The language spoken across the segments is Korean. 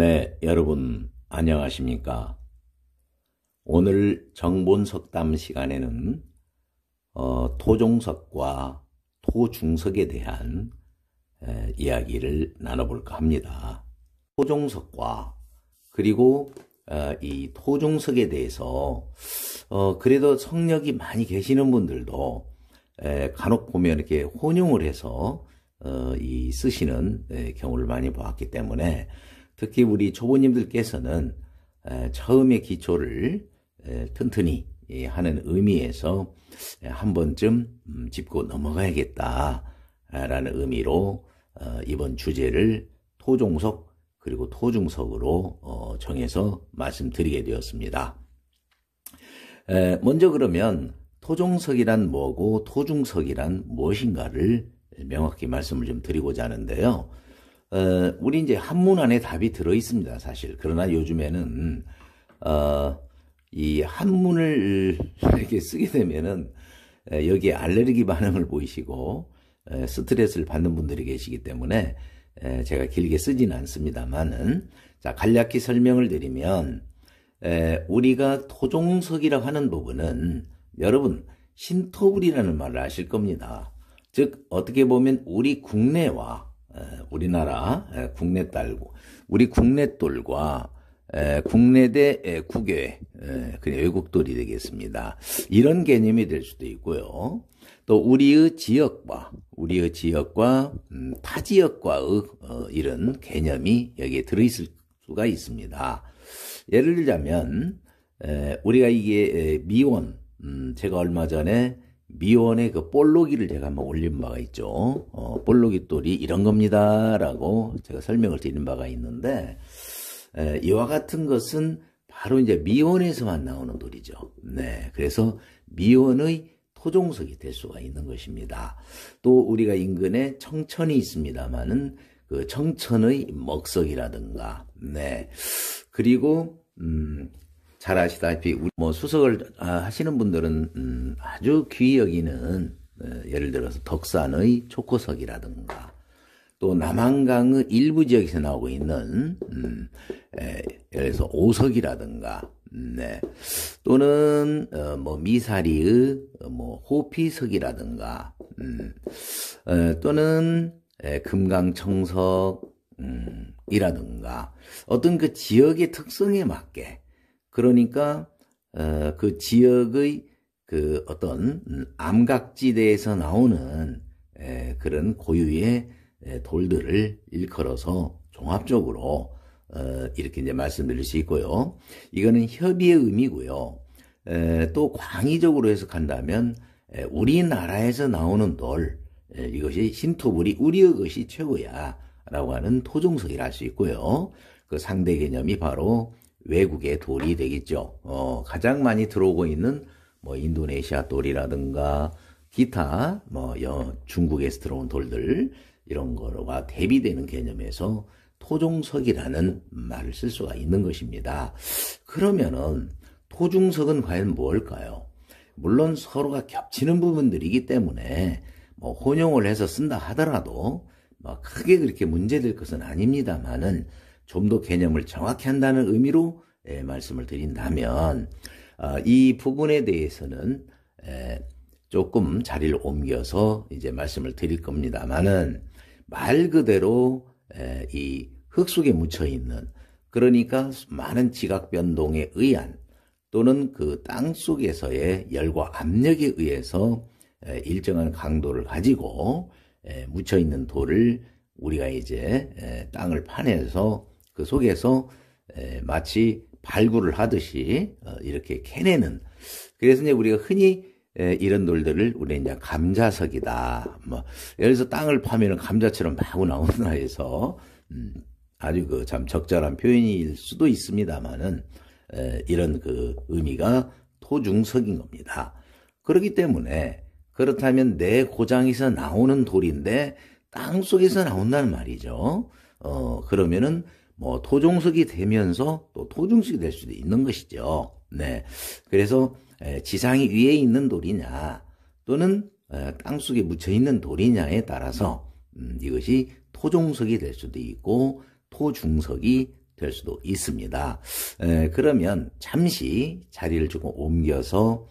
네, 여러분 안녕하십니까? 오늘 정본석담 시간에는 어, 토종석과 토중석에 대한 에, 이야기를 나눠볼까 합니다. 토종석과 그리고 어, 이 토종석에 대해서 어, 그래도 성력이 많이 계시는 분들도 에, 간혹 보면 이렇게 혼용을 해서 어, 이 쓰시는 에, 경우를 많이 보았기 때문에 특히 우리 초보님들께서는 처음에 기초를 튼튼히 예, 하는 의미에서 한 번쯤 음, 짚고 넘어가야겠다라는 의미로 어, 이번 주제를 토종석 그리고 토중석으로 어, 정해서 말씀드리게 되었습니다. 먼저 그러면 토종석이란 뭐고 토중석이란 무엇인가를 명확히 말씀을 좀 드리고자 하는데요. 어, 우리 이제 한문 안에 답이 들어 있습니다, 사실. 그러나 요즘에는, 어, 이 한문을 이렇게 쓰게 되면은, 여기에 알레르기 반응을 보이시고, 스트레스를 받는 분들이 계시기 때문에, 제가 길게 쓰진 않습니다만은, 자, 간략히 설명을 드리면, 우리가 토종석이라 고 하는 부분은, 여러분, 신토불이라는 말을 아실 겁니다. 즉, 어떻게 보면 우리 국내와 우리나라 국내 딸고 우리 국내 돌과 국내 대 국외 그 외국돌이 되겠습니다. 이런 개념이 될 수도 있고요. 또 우리의 지역과 우리의 지역과 음, 타 지역과의 어, 이런 개념이 여기에 들어있을 수가 있습니다. 예를 들자면 우리가 이게 미원 음, 제가 얼마 전에 미원의 그 볼록이를 제가 한번 올린 바가 있죠. 어, 볼록이돌이 이런 겁니다라고 제가 설명을 드린 바가 있는데 에, 이와 같은 것은 바로 이제 미원에서만 나오는 돌이죠. 네, 그래서 미원의 토종석이 될 수가 있는 것입니다. 또 우리가 인근에 청천이 있습니다만은 그 청천의 먹석이라든가, 네, 그리고 음, 잘 아시다시피 뭐 수석을 아, 하시는 분들은 음, 아주 귀히 여기는 어, 예를 들어서 덕산의 초코석이라든가 또 남한강의 일부 지역에서 나오고 있는 음, 에, 예를 들어서 오석이라든가 음, 네. 또는 어, 뭐 미사리의 어, 뭐 호피석이라든가 음, 에, 어, 또는 에, 금강청석이라든가 음, 어떤 그 지역의 특성에 맞게 그러니까 어, 그 지역의 그 어떤 암각지대에서 나오는 에, 그런 고유의 에, 돌들을 일컬어서 종합적으로 어, 이렇게 이제 말씀드릴 수 있고요. 이거는 협의의 의미고요. 에, 또 광의적으로 해석한다면 에, 우리나라에서 나오는 돌 에, 이것이 신토불이 우리의 것이 최고야라고 하는 토종석이라 할 수 있고요. 그 상대 개념이 바로 외국의 돌이 되겠죠. 어, 가장 많이 들어오고 있는 뭐 인도네시아 돌이라든가 기타 뭐 여, 중국에서 들어온 돌들 이런 거와 대비되는 개념에서 토종석이라는 말을 쓸 수가 있는 것입니다. 그러면은 토중석은 과연 뭘까요? 물론 서로가 겹치는 부분들이기 때문에 뭐 혼용을 해서 쓴다 하더라도 뭐 크게 그렇게 문제될 것은 아닙니다만은 좀더 개념을 정확히 한다는 의미로 예, 말씀을 드린다면 어, 이 부분에 대해서는 예, 조금 자리를 옮겨서 이제 말씀을 드릴 겁니다만은 말 그대로 예, 이 흙속에 묻혀 있는 그러니까 많은 지각 변동에 의한 또는 그 땅 속에서의 열과 압력에 의해서 예, 일정한 강도를 가지고 예, 묻혀 있는 돌을 우리가 이제 예, 땅을 파내서 그 속에서 마치 발굴을 하듯이 어, 이렇게 캐내는 그래서 이제 우리가 흔히 이런 놀들을 우리는 이제 감자석이다. 뭐 예를 들어서 땅을 파면은 감자처럼 마구 나온다 해서 음, 아주 그 참 적절한 표현일 수도 있습니다만은 이런 그 의미가 토중석인 겁니다. 그렇기 때문에 그렇다면 내 고장에서 나오는 돌인데 땅 속에서 나온다는 말이죠. 어 그러면은 뭐 토종석이 되면서 또 토종석이 될 수도 있는 것이죠. 네. 그래서 지상 위에 있는 돌이냐 또는 땅속에 묻혀 있는 돌이냐에 따라서 음, 이것이 토종석이 될 수도 있고 토중석이 될 수도 있습니다. 그러면 잠시 자리를 조금 옮겨서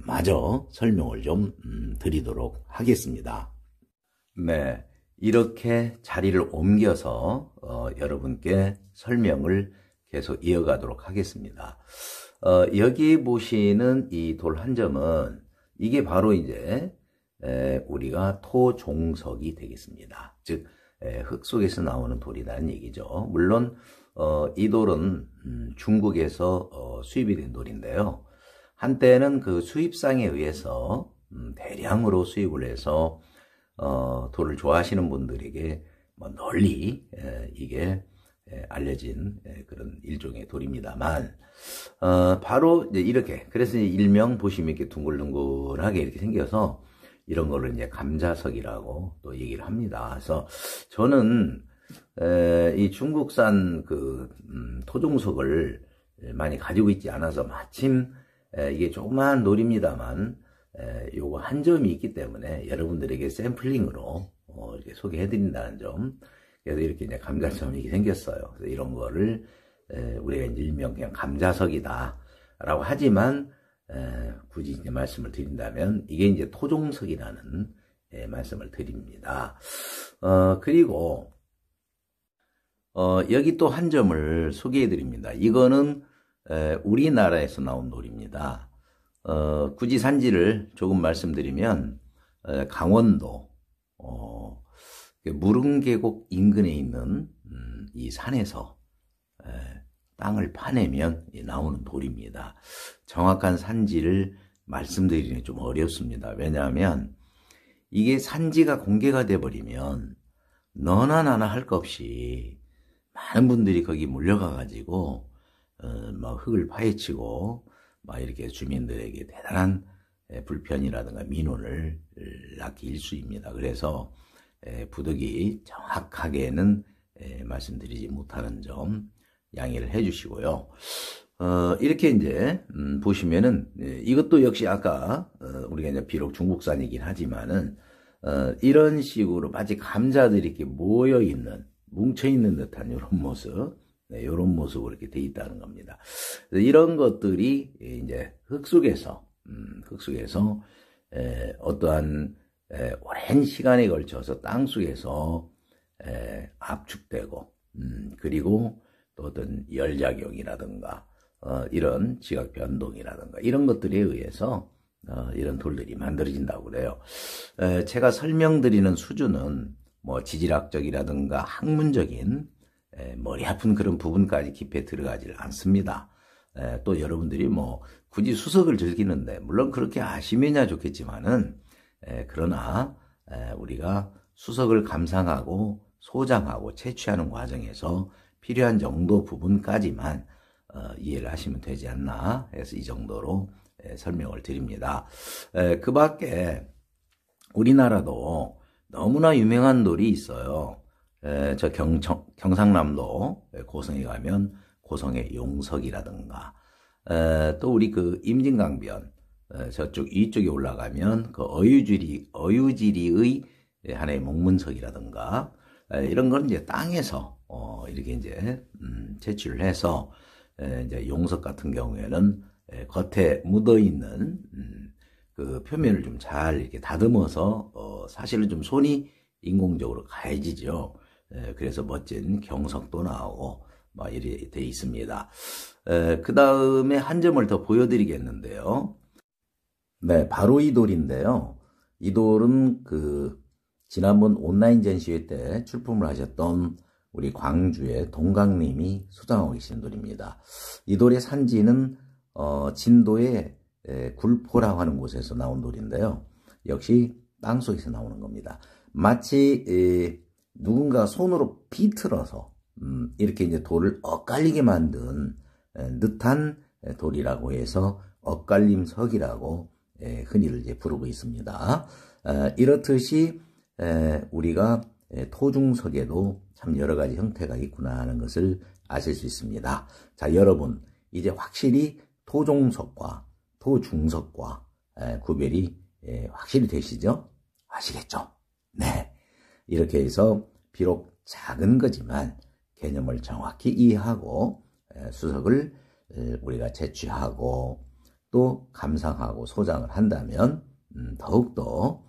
마저 설명을 좀 음, 드리도록 하겠습니다. 네. 이렇게 자리를 옮겨서 어, 여러분께 설명을 계속 이어가도록 하겠습니다. 어, 여기 보시는 이 돌 한 점은 이게 바로 이제 에, 우리가 토종석이 되겠습니다. 즉 에, 흙 속에서 나오는 돌이라는 얘기죠. 물론 어, 이 돌은 음, 중국에서 어, 수입이 된 돌인데요. 한때는 그 수입상에 의해서 음, 대량으로 수입을 해서 어, 돌을 좋아하시는 분들에게 뭐 널리 에, 이게 에, 알려진 에, 그런 일종의 돌입니다만 어, 바로 이제 이렇게 그래서 이제 일명 보시면 이렇게 둥글둥글하게 이렇게 생겨서 이런 거를 이제 감자석이라고 또 얘기를 합니다. 그래서 저는 에, 이 중국산 그 음, 토종석을 많이 가지고 있지 않아서 마침 에, 이게 조그만 돌입니다만 요거 한 점이 있기 때문에 여러분들에게 샘플링으로 어, 이렇게 소개해드린다는 점. 그래서 이렇게 이제 감자점이 이게 생겼어요. 그래서 이런 거를 에, 우리가 이제 일명 그냥 감자석이다라고 하지만 에, 굳이 이제 말씀을 드린다면 이게 이제 토종석이라는 예, 말씀을 드립니다. 어, 그리고 어, 여기 또 한 점을 소개해 드립니다. 이거는 에, 우리나라에서 나온 돌입니다. 어, 굳이 산지를 조금 말씀드리면 에, 어, 강원도 어, 그 무릉계곡 인근에 있는 음, 이 산에서 에, 땅을 파내면 나오는 돌입니다. 정확한 산지를 말씀드리기는 좀 어렵습니다. 왜냐하면 이게 산지가 공개가 돼버리면 너나 나나 할 것 없이 많은 분들이 거기 몰려가가지고 어, 막 뭐 흙을 파헤치고 막 이렇게 주민들에게 대단한 불편이라든가 민원을 낳기 일수입니다. 그래서 부득이 정확하게는 말씀드리지 못하는 점 양해를 해주시고요. 어, 이렇게 이제 음, 보시면은 예, 이것도 역시 아까 어, 우리가 이제 비록 중국산이긴 하지만은 어, 이런 식으로 마치 감자들이 이렇게 모여 있는 뭉쳐 있는 듯한 이런 모습 네, 이런 모습으로 이렇게 돼 있다는 겁니다. 이런 것들이 이제 흙 속에서 음, 흙 속에서 에, 어떠한 에, 오랜 시간에 걸쳐서 땅 속에서 에, 압축되고 음, 그리고 또 어떤 열작용이라든가 어, 이런 지각 변동이라든가 이런 것들에 의해서 어, 이런 돌들이 만들어진다고 그래요. 에, 제가 설명드리는 수준은 뭐 지질학적이라든가 학문적인 머리 아픈 그런 부분까지 깊이 들어가질 않습니다. 또 여러분들이 뭐 굳이 수석을 즐기는데 물론 그렇게 아시면야 좋겠지만은 그러나 우리가 수석을 감상하고 소장하고 채취하는 과정에서 필요한 정도 부분까지만 어, 이해를 하시면 되지 않나 해서 이 정도로 설명을 드립니다. 그 밖에 우리나라도 너무나 유명한 놀이 있어요. 저 경청, 경상남도 고성에 가면 고성의 용석이라든가 에, 또 우리 그 임진강변 에, 저쪽 이쪽에 올라가면 그 어유지리 어유지리의 하나의 목문석이라든가 이런 건 이제 땅에서 어, 이렇게 이제 음, 채취를 해서 이제 용석 같은 경우에는 겉에 묻어 있는 음, 그 표면을 좀 잘 이렇게 다듬어서 어, 사실은 좀 손이 인공적으로 가해지죠. 그래서 멋진 경석도 나오고 막 이렇게 돼 있습니다. 그 다음에 한 점을 더 보여드리겠는데요. 네, 바로 이 돌인데요. 이 돌은 그 지난번 온라인 전시회 때 출품을 하셨던 우리 광주의 동강님이 소장하고 계신 돌입니다. 이 돌의 산지는 어, 진도의 에, 굴포라고 하는 곳에서 나온 돌인데요. 역시 땅속에서 나오는 겁니다. 마치 에, 누군가 손으로 비틀어서 음, 이렇게 이제 돌을 엇갈리게 만든 듯한 돌이라고 해서 엇갈림석이라고 흔히를 이제 부르고 있습니다. 어, 이렇듯이 우리가 토중석에도 참 여러 가지 형태가 있구나 하는 것을 아실 수 있습니다. 자, 여러분 이제 확실히 토종석과 토중석과 구별이 확실히 되시죠? 아시겠죠? 네. 이렇게 해서 비록 작은 거지만 개념을 정확히 이해하고 수석을 우리가 채취하고 또 감상하고 소장을 한다면 음, 더욱더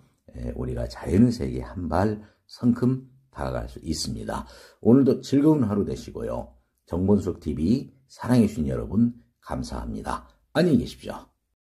우리가 자연의 세계에 한발 성큼 다가갈 수 있습니다. 오늘도 즐거운 하루 되시고요. 정본숙 TV 사랑해주신 여러분 감사합니다. 안녕히 계십시오.